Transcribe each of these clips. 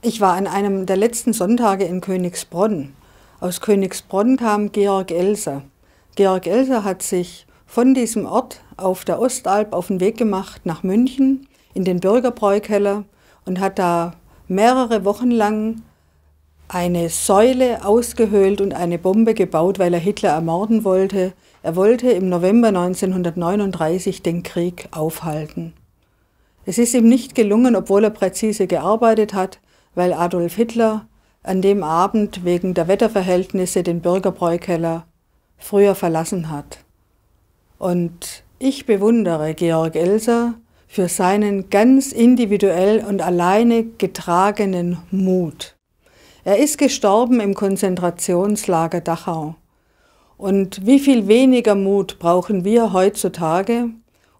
Ich war an einem der letzten Sonntage in Königsbronn. Aus Königsbronn kam Georg Elser. Georg Elser hat sich von diesem Ort auf der Ostalb auf den Weg gemacht nach München in den Bürgerbräukeller und hat da mehrere Wochen lang eine Säule ausgehöhlt und eine Bombe gebaut, weil er Hitler ermorden wollte. Er wollte im November 1939 den Krieg aufhalten. Es ist ihm nicht gelungen, obwohl er präzise gearbeitet hat weil Adolf Hitler an dem Abend wegen der Wetterverhältnisse den Bürgerbräukeller früher verlassen hat. Und ich bewundere Georg Elser für seinen ganz individuell und alleine getragenen Mut. Er ist gestorben im Konzentrationslager Dachau. Und wie viel weniger Mut brauchen wir heutzutage,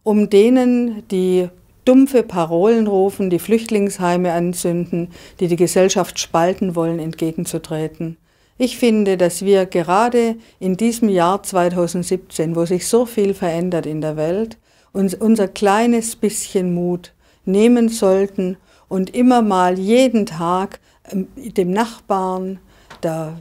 um denen, die dumpfe Parolen rufen, die Flüchtlingsheime anzünden, die die Gesellschaft spalten wollen, entgegenzutreten. Ich finde, dass wir gerade in diesem Jahr 2017, wo sich so viel verändert in der Welt, uns unser kleines bisschen Mut nehmen sollten und immer mal jeden Tag ähm, dem Nachbarn, der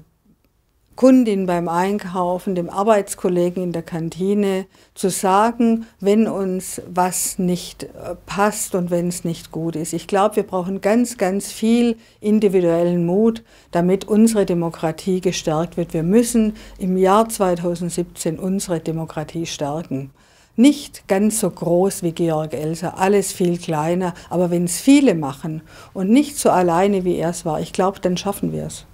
Kundin beim Einkaufen, dem Arbeitskollegen in der Kantine zu sagen, wenn uns was nicht äh, passt und wenn es nicht gut ist. Ich glaube, wir brauchen ganz, ganz viel individuellen Mut, damit unsere Demokratie gestärkt wird. Wir müssen im Jahr 2017 unsere Demokratie stärken. Nicht ganz so groß wie Georg Elser, alles viel kleiner, aber wenn es viele machen und nicht so alleine wie er es war, ich glaube, dann schaffen wir es.